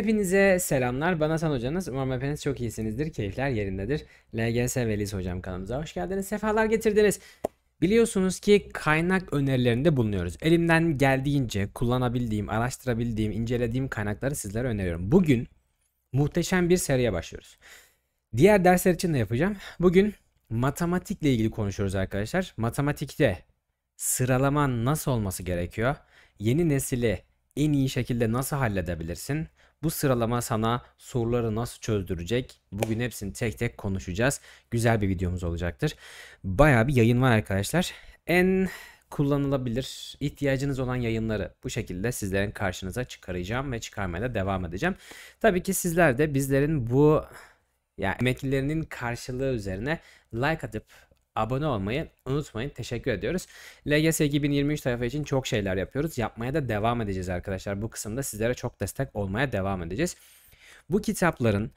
Hepinize selamlar. Bana San Hocanız. Umarım hepiniz çok iyisinizdir. Keyifler yerindedir. LGS Velis Hocam kanalımıza hoş geldiniz. Sefalar getirdiniz. Biliyorsunuz ki kaynak önerilerinde bulunuyoruz. Elimden geldiğince kullanabildiğim, araştırabildiğim, incelediğim kaynakları sizlere öneriyorum. Bugün muhteşem bir seriye başlıyoruz. Diğer dersler için de yapacağım. Bugün matematikle ilgili konuşuyoruz arkadaşlar. Matematikte sıralaman nasıl olması gerekiyor? Yeni nesili en iyi şekilde nasıl halledebilirsin? Bu sıralama sana soruları nasıl çözdürecek? Bugün hepsini tek tek konuşacağız. Güzel bir videomuz olacaktır. Baya bir yayın var arkadaşlar. En kullanılabilir ihtiyacınız olan yayınları bu şekilde sizlerin karşınıza çıkaracağım ve çıkarmaya da devam edeceğim. Tabii ki sizler de bizlerin bu yani emeklilerinin karşılığı üzerine like atıp abone olmayı unutmayın. Teşekkür ediyoruz. LGS 2023 tarafı için çok şeyler yapıyoruz. Yapmaya da devam edeceğiz arkadaşlar. Bu kısımda sizlere çok destek olmaya devam edeceğiz. Bu kitapların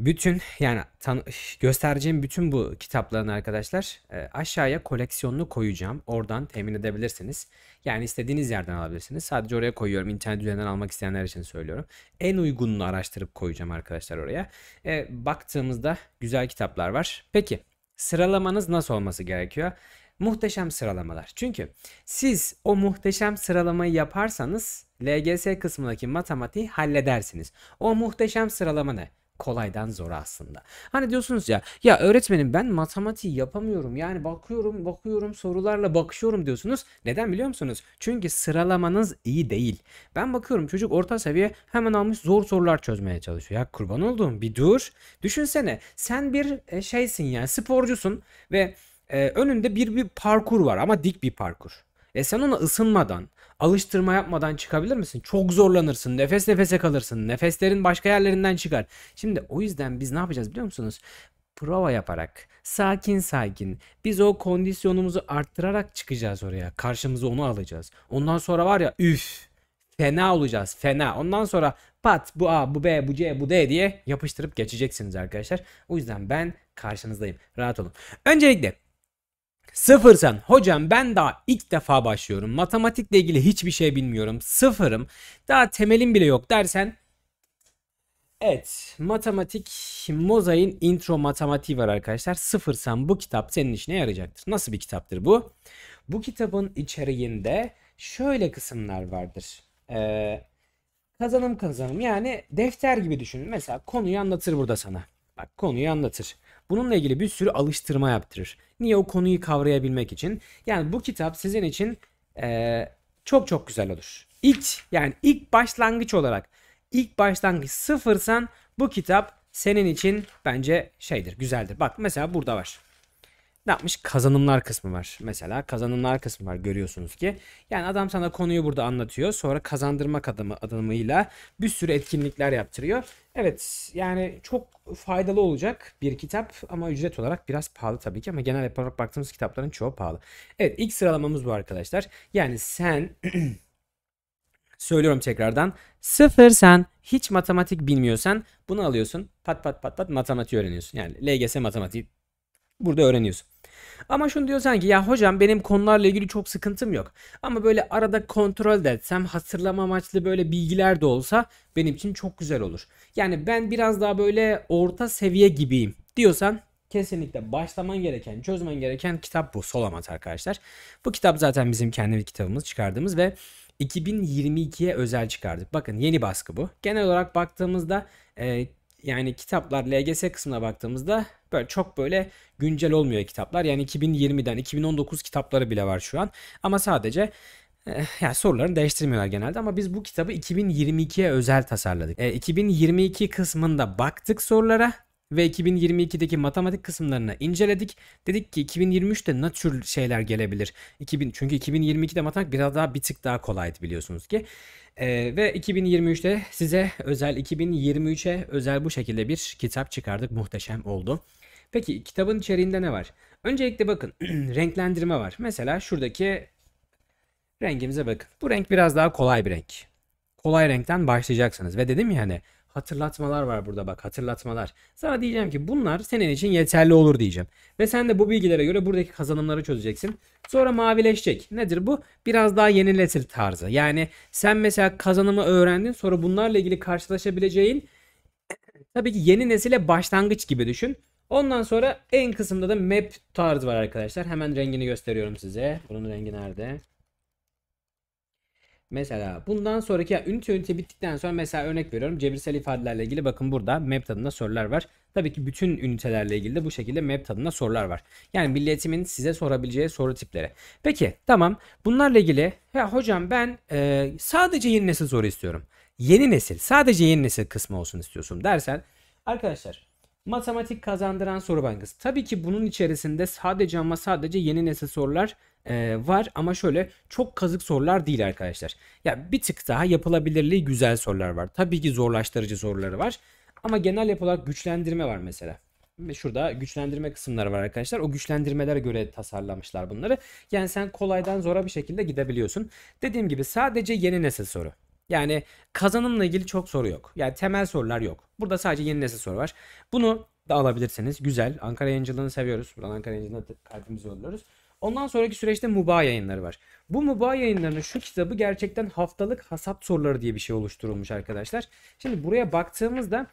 bütün yani tan- göstereceğim bütün bu kitapların arkadaşlar e, aşağıya koleksiyonunu koyacağım. Oradan temin edebilirsiniz. Yani istediğiniz yerden alabilirsiniz. Sadece oraya koyuyorum. İnternet üzerinden almak isteyenler için söylüyorum. En uygununu araştırıp koyacağım arkadaşlar oraya. E, baktığımızda güzel kitaplar var. Peki sıralamanız nasıl olması gerekiyor? Muhteşem sıralamalar. Çünkü siz o muhteşem sıralamayı yaparsanız LGS kısmındaki matematiği halledersiniz. O muhteşem sıralama ne? kolaydan zora aslında. Hani diyorsunuz ya ya öğretmenim ben matematiği yapamıyorum. Yani bakıyorum bakıyorum sorularla bakışıyorum diyorsunuz. Neden biliyor musunuz? Çünkü sıralamanız iyi değil. Ben bakıyorum çocuk orta seviye hemen almış zor sorular çözmeye çalışıyor. Ya kurban olduğum bir dur. Düşünsene sen bir e, şeysin yani sporcusun ve e, önünde bir bir parkur var ama dik bir parkur. E sen ona ısınmadan, alıştırma yapmadan çıkabilir misin? Çok zorlanırsın, nefes nefese kalırsın, nefeslerin başka yerlerinden çıkar. Şimdi o yüzden biz ne yapacağız biliyor musunuz? prova yaparak, sakin sakin biz o kondisyonumuzu arttırarak çıkacağız oraya. Karşımıza onu alacağız. Ondan sonra var ya üf fena olacağız fena. Ondan sonra pat bu A bu B bu C bu D diye yapıştırıp geçeceksiniz arkadaşlar. O yüzden ben karşınızdayım. Rahat olun. Öncelikle Sıfırsan hocam ben daha ilk defa başlıyorum matematikle ilgili hiçbir şey bilmiyorum sıfırım daha temelim bile yok dersen Evet matematik mozaiğin intro matematiği var arkadaşlar sıfırsan bu kitap senin işine yarayacaktır. Nasıl bir kitaptır bu? Bu kitabın içeriğinde şöyle kısımlar vardır. Ee, kazanım kazanım yani defter gibi düşünün mesela konuyu anlatır burada sana. Bak konuyu anlatır. Bununla ilgili bir sürü alıştırma yaptırır. Niye? O konuyu kavrayabilmek için. Yani bu kitap sizin için e, çok çok güzel olur. İlk yani ilk başlangıç olarak ilk başlangıç sıfırsan bu kitap senin için bence şeydir, güzeldir. Bak mesela burada var ne yapmış? Kazanımlar kısmı var. Mesela kazanımlar kısmı var görüyorsunuz ki. Yani adam sana konuyu burada anlatıyor. Sonra kazandırmak adamı adımıyla bir sürü etkinlikler yaptırıyor. Evet yani çok faydalı olacak bir kitap ama ücret olarak biraz pahalı tabii ki ama genel olarak baktığımız kitapların çoğu pahalı. Evet ilk sıralamamız bu arkadaşlar. Yani sen söylüyorum tekrardan sıfır sen hiç matematik bilmiyorsan bunu alıyorsun pat pat pat pat matematik öğreniyorsun. Yani LGS matematiği burada öğreniyorsun. Ama şunu diyor sanki ya hocam benim konularla ilgili çok sıkıntım yok. Ama böyle arada kontrol de etsem hatırlama amaçlı böyle bilgiler de olsa benim için çok güzel olur. Yani ben biraz daha böyle orta seviye gibiyim diyorsan kesinlikle başlaman gereken, çözmen gereken kitap bu. Solamat arkadaşlar. Bu kitap zaten bizim kendi kitabımız çıkardığımız ve 2022'ye özel çıkardık. Bakın yeni baskı bu. Genel olarak baktığımızda e, yani kitaplar LGS kısmına baktığımızda böyle çok böyle güncel olmuyor kitaplar. Yani 2020'den 2019 kitapları bile var şu an. Ama sadece eh, yani sorularını değiştirmiyorlar genelde ama biz bu kitabı 2022'ye özel tasarladık. E, 2022 kısmında baktık sorulara ve 2022'deki matematik kısımlarını inceledik. Dedik ki 2023'te ne tür şeyler gelebilir? 2000 çünkü 2022'de matematik biraz daha bir tık daha kolaydı biliyorsunuz ki. Ee, ve 2023'te size özel 2023'e özel bu şekilde bir kitap çıkardık. Muhteşem oldu. Peki kitabın içeriğinde ne var? Öncelikle bakın renklendirme var. Mesela şuradaki rengimize bakın. Bu renk biraz daha kolay bir renk. Kolay renkten başlayacaksınız ve dedim ya hani hatırlatmalar var burada bak hatırlatmalar. Sana diyeceğim ki bunlar senin için yeterli olur diyeceğim. Ve sen de bu bilgilere göre buradaki kazanımları çözeceksin. Sonra mavileşecek. Nedir bu? Biraz daha yeniletir tarzı. Yani sen mesela kazanımı öğrendin sonra bunlarla ilgili karşılaşabileceğin tabii ki yeni nesile başlangıç gibi düşün. Ondan sonra en kısımda da map tarzı var arkadaşlar. Hemen rengini gösteriyorum size. Bunun rengi nerede? Mesela bundan sonraki ya, ünite ünite bittikten sonra mesela örnek veriyorum cebirsel ifadelerle ilgili bakın burada map tadında sorular var. Tabii ki bütün ünitelerle ilgili de bu şekilde map tadında sorular var. Yani milletimin size sorabileceği soru tipleri. Peki tamam bunlarla ilgili ya hocam ben e, sadece yeni nesil soru istiyorum. Yeni nesil sadece yeni nesil kısmı olsun istiyorsun dersen arkadaşlar matematik kazandıran soru bankası. Tabii ki bunun içerisinde sadece ama sadece yeni nesil sorular e, var ama şöyle çok kazık sorular değil arkadaşlar. Ya bir tık daha yapılabilirliği güzel sorular var. Tabii ki zorlaştırıcı soruları var ama genel yapı olarak güçlendirme var mesela. Şurada güçlendirme kısımları var arkadaşlar. O güçlendirmelere göre tasarlamışlar bunları. Yani sen kolaydan zora bir şekilde gidebiliyorsun. Dediğim gibi sadece yeni nesil soru. Yani kazanımla ilgili çok soru yok. Yani temel sorular yok. Burada sadece yeni nesil soru var. Bunu da alabilirsiniz. Güzel. Ankara yayıncılığını seviyoruz. Buradan Ankara yayıncılığına kalbimizi yolluyoruz. Ondan sonraki süreçte MUBA yayınları var. Bu MUBA yayınlarının şu kitabı gerçekten haftalık hasat soruları diye bir şey oluşturulmuş arkadaşlar. Şimdi buraya baktığımızda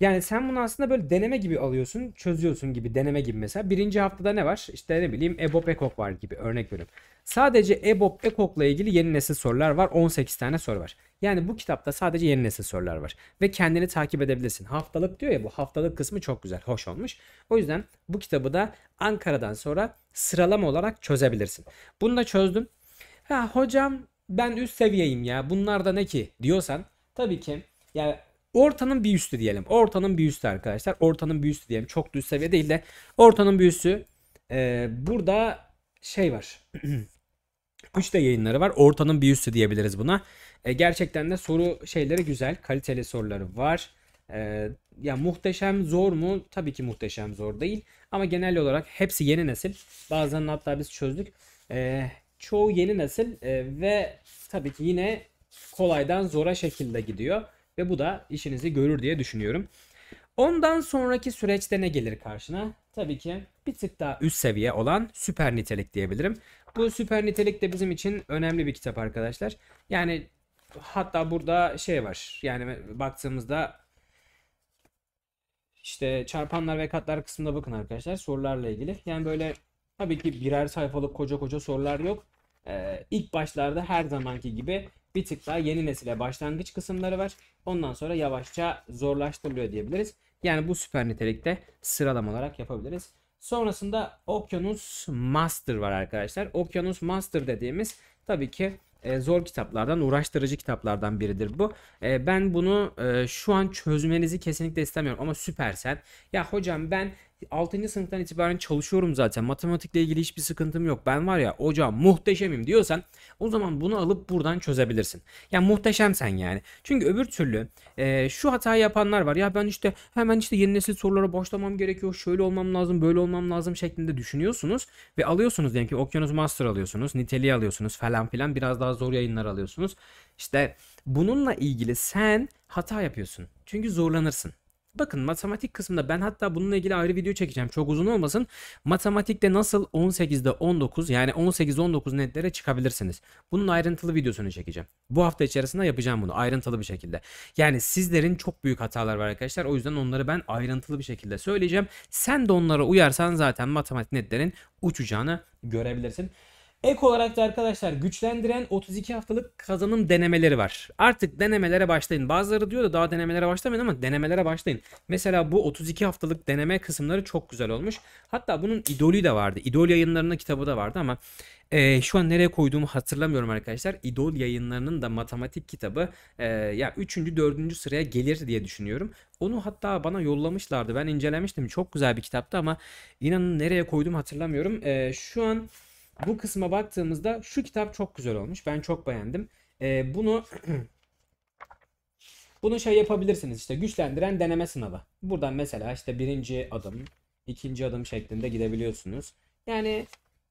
yani sen bunu aslında böyle deneme gibi alıyorsun, çözüyorsun gibi deneme gibi mesela. Birinci haftada ne var? İşte ne bileyim EBOB EKOK var gibi örnek veriyorum. Sadece EBOB EKOK'la ilgili yeni nesil sorular var. 18 tane soru var. Yani bu kitapta sadece yeni nesil sorular var. Ve kendini takip edebilirsin. Haftalık diyor ya bu haftalık kısmı çok güzel, hoş olmuş. O yüzden bu kitabı da Ankara'dan sonra sıralama olarak çözebilirsin. Bunu da çözdüm. Ha hocam ben üst seviyeyim ya bunlar da ne ki diyorsan tabii ki yani ortanın bir üstü diyelim. Ortanın bir üstü arkadaşlar. Ortanın bir üstü diyelim. Çok düz seviye değil de ortanın bir üstü. E, burada şey var. 3D yayınları var. Ortanın bir üstü diyebiliriz buna. E, gerçekten de soru şeyleri güzel. Kaliteli soruları var. E, ya muhteşem zor mu? Tabii ki muhteşem zor değil. Ama genel olarak hepsi yeni nesil. Bazen hatta biz çözdük. E, çoğu yeni nesil e, ve tabii ki yine kolaydan zora şekilde gidiyor. Ve bu da işinizi görür diye düşünüyorum. Ondan sonraki süreçte ne gelir karşına? Tabii ki bir tık daha üst seviye olan süper nitelik diyebilirim. Bu süper nitelik de bizim için önemli bir kitap arkadaşlar. Yani hatta burada şey var. Yani baktığımızda işte çarpanlar ve katlar kısmında bakın arkadaşlar sorularla ilgili. Yani böyle tabii ki birer sayfalık koca koca sorular yok. Ee, ilk başlarda her zamanki gibi bir tık daha yeni nesile başlangıç kısımları var. Ondan sonra yavaşça zorlaştırılıyor diyebiliriz. Yani bu süper nitelikte sıralama olarak yapabiliriz. Sonrasında Okyanus Master var arkadaşlar. Okyanus Master dediğimiz tabii ki e, zor kitaplardan, uğraştırıcı kitaplardan biridir bu. E, ben bunu e, şu an çözmenizi kesinlikle istemiyorum ama süpersen. Ya hocam ben 6. sınıftan itibaren çalışıyorum zaten. Matematikle ilgili hiçbir sıkıntım yok. Ben var ya hocam muhteşemim diyorsan o zaman bunu alıp buradan çözebilirsin. Yani muhteşemsen yani. Çünkü öbür türlü e, şu hata yapanlar var. Ya ben işte hemen işte yeni nesil sorulara başlamam gerekiyor. Şöyle olmam lazım, böyle olmam lazım şeklinde düşünüyorsunuz. Ve alıyorsunuz diyelim ki Okyanus Master alıyorsunuz. Niteliği alıyorsunuz falan filan. Biraz daha zor yayınlar alıyorsunuz. İşte bununla ilgili sen hata yapıyorsun. Çünkü zorlanırsın. Bakın matematik kısmında ben hatta bununla ilgili ayrı video çekeceğim. Çok uzun olmasın. Matematikte nasıl 18'de 19 yani 18-19 netlere çıkabilirsiniz. Bunun ayrıntılı videosunu çekeceğim. Bu hafta içerisinde yapacağım bunu ayrıntılı bir şekilde. Yani sizlerin çok büyük hatalar var arkadaşlar. O yüzden onları ben ayrıntılı bir şekilde söyleyeceğim. Sen de onlara uyarsan zaten matematik netlerin uçacağını görebilirsin. Ek olarak da arkadaşlar güçlendiren 32 haftalık kazanım denemeleri var. Artık denemelere başlayın. Bazıları diyor da daha denemelere başlamayın ama denemelere başlayın. Mesela bu 32 haftalık deneme kısımları çok güzel olmuş. Hatta bunun idolü de vardı. İdol yayınlarının kitabı da vardı ama e, şu an nereye koyduğumu hatırlamıyorum arkadaşlar. İdol yayınlarının da matematik kitabı e, ya 3. 4. sıraya gelir diye düşünüyorum. Onu hatta bana yollamışlardı. Ben incelemiştim. Çok güzel bir kitaptı ama inanın nereye koyduğumu hatırlamıyorum. E, şu an bu kısma baktığımızda şu kitap çok güzel olmuş. Ben çok beğendim. E, bunu bunu şey yapabilirsiniz işte güçlendiren deneme sınavı. Buradan mesela işte birinci adım, ikinci adım şeklinde gidebiliyorsunuz. Yani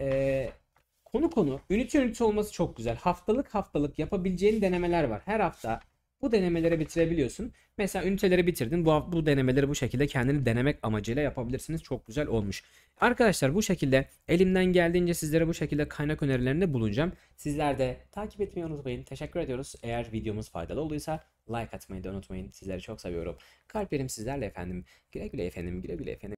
e, konu konu ünite ünite olması çok güzel. Haftalık haftalık yapabileceğin denemeler var. Her hafta bu denemeleri bitirebiliyorsun. Mesela üniteleri bitirdin. Bu, bu denemeleri bu şekilde kendini denemek amacıyla yapabilirsiniz. Çok güzel olmuş. Arkadaşlar bu şekilde elimden geldiğince sizlere bu şekilde kaynak önerilerinde bulunacağım. Sizler de takip etmeyi unutmayın. Teşekkür ediyoruz. Eğer videomuz faydalı olduysa like atmayı da unutmayın. Sizleri çok seviyorum. Kalplerim sizlerle efendim. Güle güle efendim. Güle güle efendim.